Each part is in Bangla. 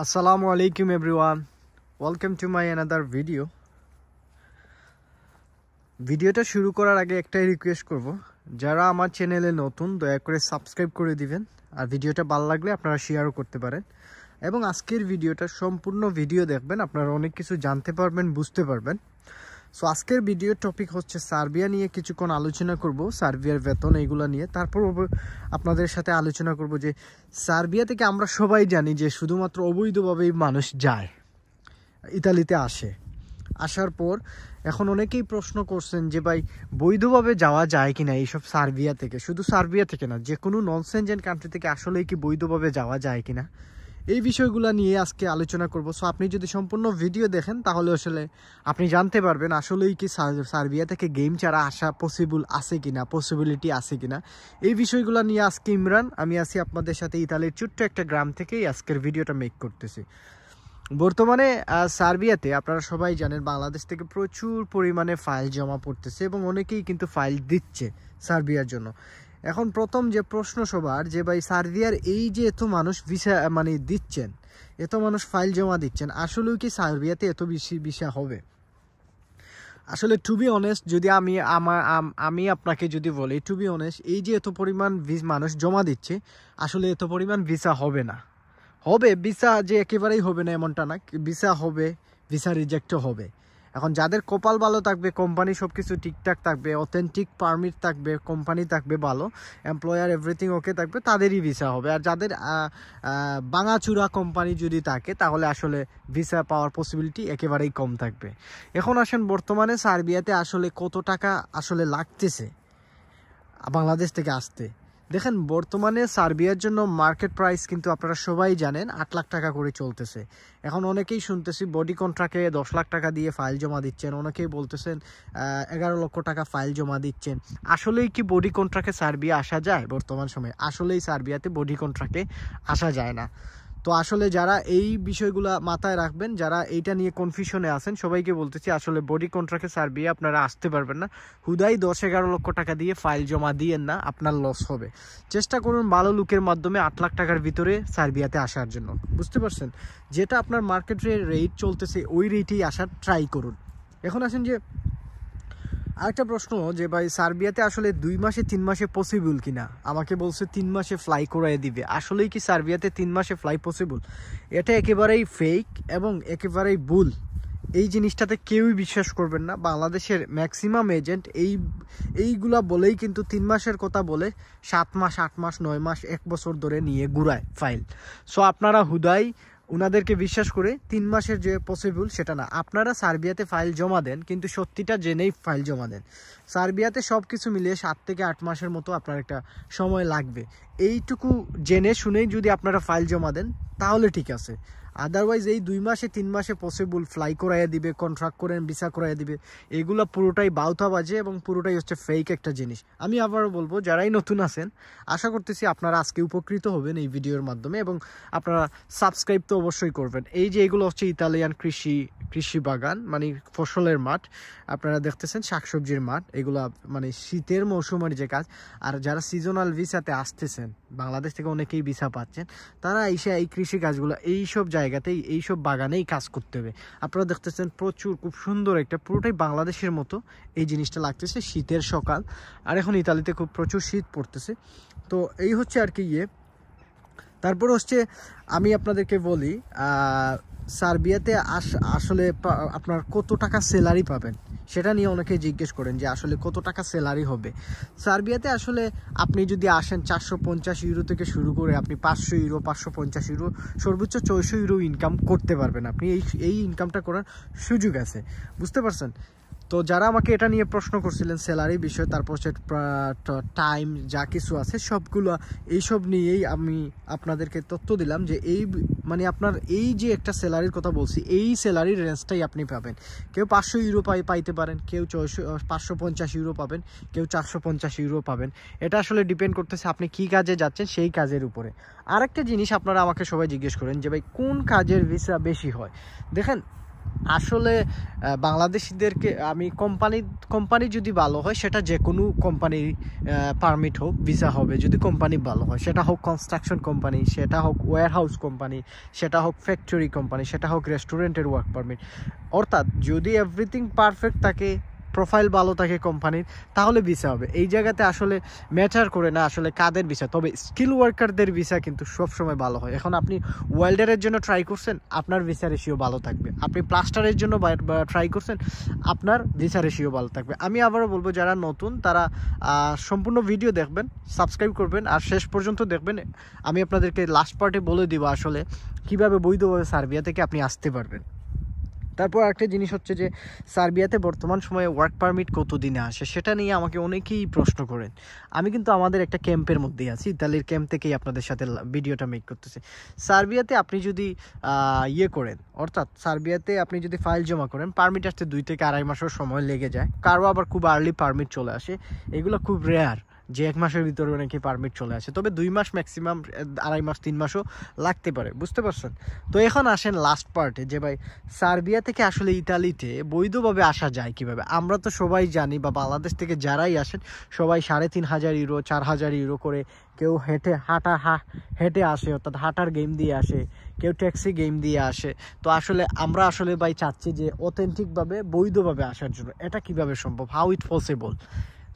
আসসালামু আলাইকুম everyone welcome to my another video ভিডিওটা শুরু করার আগে একটাই রিকোয়েস্ট করব যারা আমার চ্যানেলে নতুন দয়া করে সাবস্ক্রাইব করে দিবেন আর ভিডিওটা ভালো লাগলে আপনারা শেয়ারও করতে পারেন এবং আজকের ভিডিওটা সম্পূর্ণ ভিডিও দেখবেন আপনারা অনেক কিছু জানতে পারবেন বুঝতে পারবেন সো আজকের ভিডিওর টপিক হচ্ছে সার্বিয়া নিয়ে কিছুক্ষণ আলোচনা করব সার্বিয়ার বেতন এইগুলো নিয়ে তারপর আপনাদের সাথে আলোচনা করব যে সার্বিয়া থেকে আমরা সবাই জানি যে শুধুমাত্র অবৈধভাবেই মানুষ যায় ইতালিতে আসে আসার পর এখন অনেকেই প্রশ্ন করছেন যে ভাই বৈধভাবে যাওয়া যায় কি না এইসব সার্বিয়া থেকে শুধু সার্বিয়া থেকে না যে কোনো নন সেনজেন কান্ট্রি থেকে আসলেই কি বৈধভাবে যাওয়া যায় কি না এই বিষয়গুলো নিয়ে আজকে আলোচনা করব সো আপনি যদি সম্পূর্ণ ভিডিও দেখেন তাহলে আসলে আপনি জানতে পারবেন আসলেই কি সার্বিয়া থেকে গেম ছাড়া আসা পসিবল আছে কি না পসিবিলিটি আছে কি না এই বিষয়গুলো নিয়ে আজকে ইমরান আমি আছি আপনাদের সাথে ইতালির ছোট্ট একটা গ্রাম থেকেই আজকের ভিডিওটা মেক করতেছি বর্তমানে সার্বিয়াতে আপনারা সবাই জানেন বাংলাদেশ থেকে প্রচুর পরিমাণে ফাইল জমা পড়তেছে এবং অনেকেই কিন্তু ফাইল দিচ্ছে সার্বিয়ার জন্য এখন প্রথম যে প্রশ্ন সবার যে ভাই সার্বিয়ার এই যে এত মানুষ ভিসা মানে দিচ্ছেন এত মানুষ ফাইল জমা দিচ্ছেন আসলেও কি সার্বিয়াতে এত বেশি ভিসা হবে আসলে টু বি অনেস্ট যদি আমি আমার আমি আপনাকে যদি বলি টু বি অনেস্ট এই যে এত পরিমাণ মানুষ জমা দিচ্ছে আসলে এত পরিমাণ ভিসা হবে না হবে ভিসা যে একেবারেই হবে না এমনটা না ভিসা হবে ভিসা রিজেক্টও হবে এখন যাদের কপাল ভালো থাকবে কোম্পানি সব কিছু ঠিকঠাক থাকবে অথেন্টিক পারমিট থাকবে কোম্পানি থাকবে ভালো এমপ্লয়ার এভরিথিং ওকে থাকবে তাদেরই ভিসা হবে আর যাদের বাঙাচুরা কোম্পানি যদি থাকে তাহলে আসলে ভিসা পাওয়ার পসিবিলিটি একেবারেই কম থাকবে এখন আসেন বর্তমানে সার্বিয়াতে আসলে কত টাকা আসলে লাগতেছে বাংলাদেশ থেকে আসতে দেখেন বর্তমানে সার্বিয়ার জন্য মার্কেট প্রাইস কিন্তু আপনারা সবাই জানেন আট লাখ টাকা করে চলতেছে এখন অনেকেই শুনতেছি বডি কন্ট্রাক্টে দশ লাখ টাকা দিয়ে ফাইল জমা দিচ্ছেন অনেকেই বলতেছেন এগারো লক্ষ টাকা ফাইল জমা দিচ্ছেন আসলেই কি বডি কন্ট্রাক্টে সার্বিয়া আসা যায় বর্তমান সময়ে আসলেই সার্বিয়াতে বডি কন্ট্রাক্টে আসা যায় না তো আসলে যারা এই বিষয়গুলো মাথায় রাখবেন যারা এইটা নিয়ে কনফিউশনে আছেন সবাইকে বলতেছি আসলে বডি কন্ট্রাক্টে সার্বিয়ে আপনারা আসতে পারবেন না হুদাই দশ এগারো লক্ষ টাকা দিয়ে ফাইল জমা দিয়েন না আপনার লস হবে চেষ্টা করুন ভালো লুকের মাধ্যমে আট লাখ টাকার ভিতরে সার্বিয়াতে আসার জন্য বুঝতে পারছেন যেটা আপনার মার্কেটের রেট চলতেছে ওই রেটেই আসার ট্রাই করুন এখন আসেন যে আরেকটা প্রশ্ন যে ভাই সার্বিয়াতে আসলে দুই মাসে তিন মাসে পসিবল কিনা আমাকে বলছে তিন মাসে ফ্লাই করাই দিবে আসলেই কি সার্বিয়াতে তিন মাসে ফ্লাই পসিবল এটা একেবারেই ফেক এবং একেবারেই ভুল এই জিনিসটাতে কেউই বিশ্বাস করবেন না বাংলাদেশের ম্যাক্সিমাম এজেন্ট এই এইগুলা বলেই কিন্তু তিন মাসের কথা বলে সাত মাস আট মাস নয় মাস এক বছর ধরে নিয়ে ঘুরায় ফাইল সো আপনারা হুদাই ওনাদেরকে বিশ্বাস করে তিন মাসের যে পসিবল সেটা না আপনারা সার্বিয়াতে ফাইল জমা দেন কিন্তু সত্যিটা জেনেই ফাইল জমা দেন সার্বিয়াতে সব কিছু মিলিয়ে সাত থেকে আট মাসের মতো আপনার একটা সময় লাগবে এইটুকু জেনে শুনেই যদি আপনারা ফাইল জমা দেন তাহলে ঠিক আছে আদারওয়াইজ এই দুই মাসে তিন মাসে পসিবল ফ্লাই করাইয়া দিবে কন্ট্রাক্ট করে ভিসা করাইয়া দিবে এগুলো পুরোটাই বাউথা বাজে এবং পুরোটাই হচ্ছে ফেক একটা জিনিস আমি আবারও বলবো যারাই নতুন আছেন আশা করতেছি আপনারা আজকে উপকৃত হবেন এই ভিডিওর মাধ্যমে এবং আপনারা সাবস্ক্রাইব তো অবশ্যই করবেন এই যে এগুলো হচ্ছে ইতালিয়ান কৃষি কৃষি বাগান মানে ফসলের মাঠ আপনারা দেখতেছেন শাকসবজির মাঠ এগুলো মানে শীতের মৌসুমের যে কাজ আর যারা সিজনাল ভিসাতে আসতেছেন বাংলাদেশ থেকে অনেকেই ভিসা পাচ্ছেন তারা এই এই কৃষি কাজগুলো এইসব জায়গা জায়গাতেই এইসব বাগানেই কাজ করতে হবে আপনারা দেখতেছেন প্রচুর খুব সুন্দর একটা পুরোটাই বাংলাদেশের মতো এই জিনিসটা লাগতেছে শীতের সকাল আর এখন ইতালিতে খুব প্রচুর শীত পড়তেছে তো এই হচ্ছে আর কি ইয়ে তারপর হচ্ছে আমি আপনাদেরকে বলি সার্বিয়াতে আস আসলে আপনার কত টাকা স্যালারি পাবেন সেটা নিয়ে অনেকে জিজ্ঞেস করেন যে আসলে কত টাকা স্যালারি হবে সার্বিয়াতে আসলে আপনি যদি আসেন চারশো পঞ্চাশ ইউরো থেকে শুরু করে আপনি পাঁচশো ইউরো পাঁচশো পঞ্চাশ ইউরো সর্বোচ্চ ছয়শো ইউরো ইনকাম করতে পারবেন আপনি এই এই ইনকামটা করার সুযোগ আছে বুঝতে পারছেন তো যারা আমাকে এটা নিয়ে প্রশ্ন করছিলেন স্যালারি বিষয়ে তারপর সে টাইম যা কিছু আছে সবগুলো এইসব নিয়েই আমি আপনাদেরকে তথ্য দিলাম যে এই মানে আপনার এই যে একটা স্যালারির কথা বলছি এই স্যালারির রেঞ্জটাই আপনি পাবেন কেউ পাঁচশো ইউরো পাই পাইতে পারেন কেউ ছয়শো পাঁচশো পঞ্চাশ ইউরো পাবেন কেউ চারশো পঞ্চাশ ইউরো পাবেন এটা আসলে ডিপেন্ড করতেছে আপনি কি কাজে যাচ্ছেন সেই কাজের উপরে আরেকটা জিনিস আপনারা আমাকে সবাই জিজ্ঞেস করেন যে ভাই কোন কাজের ভিসা বেশি হয় দেখেন আসলে বাংলাদেশিদেরকে আমি কোম্পানি কোম্পানি যদি ভালো হয় সেটা যে কোনো কোম্পানির পারমিট হোক ভিসা হবে যদি কোম্পানি ভালো হয় সেটা হোক কনস্ট্রাকশন কোম্পানি সেটা হোক ওয়ারহাউস হাউস কোম্পানি সেটা হোক ফ্যাক্টরি কোম্পানি সেটা হোক রেস্টুরেন্টের ওয়ার্ক পারমিট অর্থাৎ যদি এভরিথিং পারফেক্ট থাকে প্রোফাইল ভালো থাকে কোম্পানির তাহলে ভিসা হবে এই জায়গাতে আসলে ম্যাটার করে না আসলে কাদের ভিসা তবে স্কিল ওয়ার্কারদের ভিসা কিন্তু সবসময় ভালো হয় এখন আপনি ওয়েল্ডারের জন্য ট্রাই করছেন আপনার ভিসা রেশিও ভালো থাকবে আপনি প্লাস্টারের জন্য ট্রাই করছেন আপনার ভিসা রেশিও ভালো থাকবে আমি আবারও বলবো যারা নতুন তারা সম্পূর্ণ ভিডিও দেখবেন সাবস্ক্রাইব করবেন আর শেষ পর্যন্ত দেখবেন আমি আপনাদেরকে লাস্ট পার্টে বলে দিব আসলে কিভাবে বৈধভাবে সার্বিয়া থেকে আপনি আসতে পারবেন তারপর একটা জিনিস হচ্ছে যে সার্বিয়াতে বর্তমান সময়ে ওয়ার্ক পারমিট কত দিনে আসে সেটা নিয়ে আমাকে অনেকেই প্রশ্ন করেন আমি কিন্তু আমাদের একটা ক্যাম্পের মধ্যেই আছি ইতালির ক্যাম্প থেকেই আপনাদের সাথে ভিডিওটা মেক করতেছি সার্বিয়াতে আপনি যদি ইয়ে করেন অর্থাৎ সার্বিয়াতে আপনি যদি ফাইল জমা করেন পারমিট আসতে দুই থেকে আড়াই মাসের সময় লেগে যায় কারো আবার খুব আর্লি পারমিট চলে আসে এগুলো খুব রেয়ার যে এক মাসের ভিতরে নাকি পারমিট চলে আসে তবে দুই মাস ম্যাক্সিমাম আড়াই মাস তিন মাসও লাগতে পারে বুঝতে পারছেন তো এখন আসেন লাস্ট পার্টে যে ভাই সার্বিয়া থেকে আসলে ইতালিতে বৈধভাবে আসা যায় কিভাবে আমরা তো সবাই জানি বা বাংলাদেশ থেকে যারাই আসেন সবাই সাড়ে তিন হাজার ইউরো চার হাজার ইউরো করে কেউ হেঁটে হাঁটা হা হেঁটে আসে অর্থাৎ হাঁটার গেম দিয়ে আসে কেউ ট্যাক্সি গেম দিয়ে আসে তো আসলে আমরা আসলে ভাই চাচ্ছি যে অথেন্টিকভাবে বৈধভাবে আসার জন্য এটা কিভাবে সম্ভব হাউ ইট পসিবল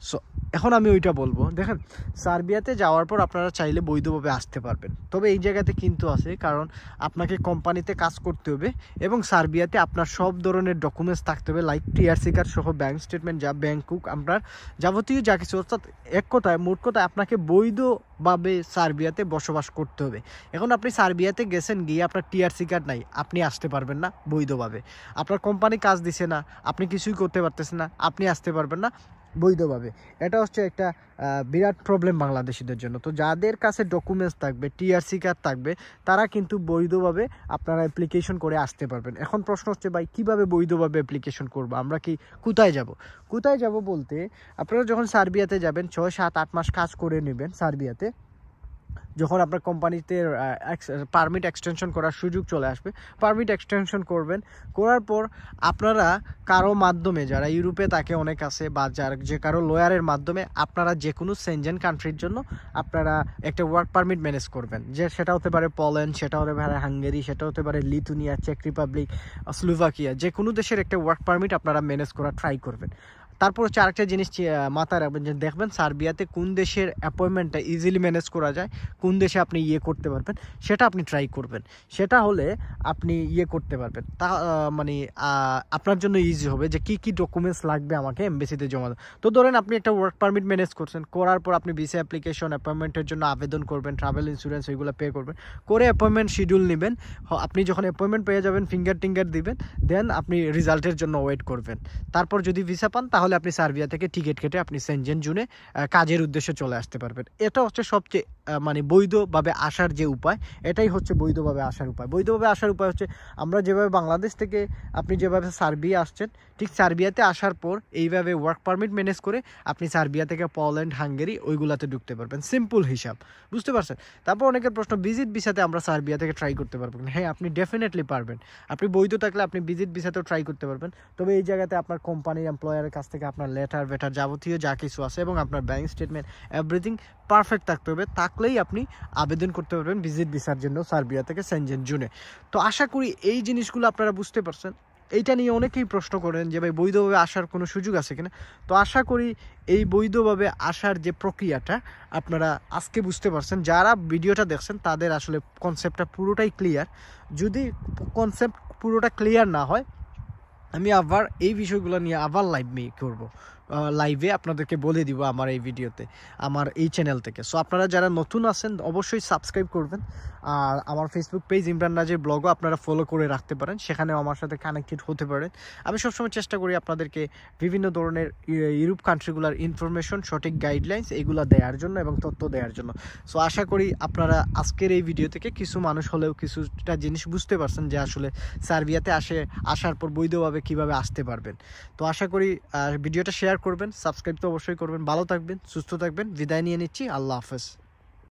সো এখন আমি ওইটা বলবো দেখেন সার্বিয়াতে যাওয়ার পর আপনারা চাইলে বৈধভাবে আসতে পারবেন তবে এই জায়গাতে কিন্তু আছে কারণ আপনাকে কোম্পানিতে কাজ করতে হবে এবং সার্বিয়াতে আপনার সব ধরনের ডকুমেন্টস থাকতে হবে লাইক টিআরসি কার্ড সহ ব্যাঙ্ক স্টেটমেন্ট যা ব্যাংকুক আপনার যাবতীয় যা কিছু অর্থাৎ এক কথায় মোট কথায় আপনাকে বৈধভাবে সার্বিয়াতে বসবাস করতে হবে এখন আপনি সার্বিয়াতে গেছেন গিয়ে আপনার টিআরসি কার্ড নাই আপনি আসতে পারবেন না বৈধভাবে আপনার কোম্পানি কাজ দিছে না আপনি কিছুই করতে পারতেছেন না আপনি আসতে পারবেন না বৈধভাবে এটা হচ্ছে একটা বিরাট প্রবলেম বাংলাদেশিদের জন্য তো যাদের কাছে ডকুমেন্টস থাকবে টিআরসি কার্ড থাকবে তারা কিন্তু বৈধভাবে আপনারা অ্যাপ্লিকেশন করে আসতে পারবেন এখন প্রশ্ন হচ্ছে ভাই কিভাবে বৈধভাবে অ্যাপ্লিকেশন করব আমরা কি কোথায় যাব কোথায় যাব বলতে আপনারা যখন সার্বিয়াতে যাবেন ছয় সাত আট মাস কাজ করে নেবেন সার্বিয়াতে যখন আপনার কোম্পানিতে পারমিট এক্সটেনশন করার সুযোগ চলে আসবে পারমিট এক্সটেনশন করবেন করার পর আপনারা কারো মাধ্যমে যারা ইউরোপে তাকে অনেক আছে বা যার যে কারো লয়ারের মাধ্যমে আপনারা যে কোনো সেনজেন কান্ট্রির জন্য আপনারা একটা ওয়ার্ক পারমিট ম্যানেজ করবেন যে সেটা হতে পারে পোল্যান্ড সেটা হতে পারে হাঙ্গেরি সেটা হতে পারে লিথুনিয়া চেক রিপাবলিক স্লোভাকিয়া যে কোনো দেশের একটা ওয়ার্ক পারমিট আপনারা ম্যানেজ করা ট্রাই করবেন তারপর হচ্ছে আরেকটা জিনিস মাথায় রাখবেন যে দেখবেন সার্বিয়াতে কোন দেশের অ্যাপয়েন্টমেন্টটা ইজিলি ম্যানেজ করা যায় কোন দেশে আপনি ইয়ে করতে পারবেন সেটা আপনি ট্রাই করবেন সেটা হলে আপনি ইয়ে করতে পারবেন তা মানে আপনার জন্য ইজি হবে যে কি কি ডকুমেন্টস লাগবে আমাকে এমবেসিতে জমা তো ধরেন আপনি একটা ওয়ার্ক পারমিট ম্যানেজ করছেন করার পর আপনি ভিসা অ্যাপ্লিকেশন অ্যাপয়েন্টমেন্টের জন্য আবেদন করবেন ট্রাভেল ইন্স্যুরেন্স ওইগুলো পে করবেন করে অ্যাপয়েন্টমেন্ট শিডিউল নেবেন আপনি যখন অ্যাপয়েন্টমেন্ট পেয়ে যাবেন ফিঙ্গার টিঙ্গার দিবেন দেন আপনি রেজাল্টের জন্য ওয়েট করবেন তারপর যদি ভিসা পান তাহলে তাহলে আপনি সার্বিয়া থেকে টিকিট কেটে আপনি সেনজেন জুনে কাজের উদ্দেশ্যে চলে আসতে পারবেন এটা হচ্ছে সবচেয়ে মানে বৈধভাবে আসার যে উপায় এটাই হচ্ছে বৈধভাবে আসার উপায় বৈধভাবে আসার উপায় হচ্ছে আমরা যেভাবে বাংলাদেশ থেকে আপনি যেভাবে সার্বিয়া আসছেন ঠিক সার্বিয়াতে আসার পর এইভাবে ওয়ার্ক পারমিট ম্যানেজ করে আপনি সার্বিয়া থেকে পোল্যান্ড হাঙ্গেরি ওইগুলাতে ঢুকতে পারবেন সিম্পল হিসাব বুঝতে পারছেন তারপর অনেকের প্রশ্ন ভিজিট বিসাতে আমরা সার্বিয়া থেকে ট্রাই করতে পারবেন হ্যাঁ আপনি ডেফিনেটলি পারবেন আপনি বৈধ থাকলে আপনি ভিজিট বিসাতেও ট্রাই করতে পারবেন তবে এই জায়গাতে আপনার কোম্পানির এমপ্লয়ারের কাছ থেকে আপনার লেটার বেটার যাবতীয় যা কিছু আছে এবং আপনার ব্যাংক স্টেটমেন্ট এভরিথিং পারফেক্ট থাকতে হবে তাক থাকলেই আপনি আবেদন করতে পারবেন ভিজিট ভিসার জন্য সার্বিয়া থেকে সেনজেন জুনে তো আশা করি এই জিনিসগুলো আপনারা বুঝতে পারছেন এইটা নিয়ে অনেকেই প্রশ্ন করেন যে ভাই বৈধভাবে আসার কোনো সুযোগ আছে কিনা তো আশা করি এই বৈধভাবে আসার যে প্রক্রিয়াটা আপনারা আজকে বুঝতে পারছেন যারা ভিডিওটা দেখছেন তাদের আসলে কনসেপ্টটা পুরোটাই ক্লিয়ার যদি কনসেপ্ট পুরোটা ক্লিয়ার না হয় আমি আবার এই বিষয়গুলো নিয়ে আবার লাইভ করবো লাইভে আপনাদেরকে বলে দিব আমার এই ভিডিওতে আমার এই চ্যানেল থেকে সো আপনারা যারা নতুন আছেন অবশ্যই সাবস্ক্রাইব করবেন আর আমার ফেসবুক পেজ ইমরান রাজের ব্লগও আপনারা ফলো করে রাখতে পারেন সেখানেও আমার সাথে কানেক্টেড হতে পারেন আমি সবসময় চেষ্টা করি আপনাদেরকে বিভিন্ন ধরনের ইউরোপ কান্ট্রিগুলার ইনফরমেশন সঠিক গাইডলাইন্স এগুলো দেওয়ার জন্য এবং তথ্য দেওয়ার জন্য সো আশা করি আপনারা আজকের এই ভিডিও থেকে কিছু মানুষ হলেও কিছুটা জিনিস বুঝতে পারছেন যে আসলে সার্বিয়াতে আসে আসার পর বৈধভাবে কিভাবে আসতে পারবেন তো আশা করি ভিডিওটা শেয়ার শেয়ার করবেন সাবস্ক্রাইব তো অবশ্যই করবেন ভালো থাকবেন সুস্থ থাকবেন বিদায় নিয়ে নিচ্ছি আল্লাহ হাফেজ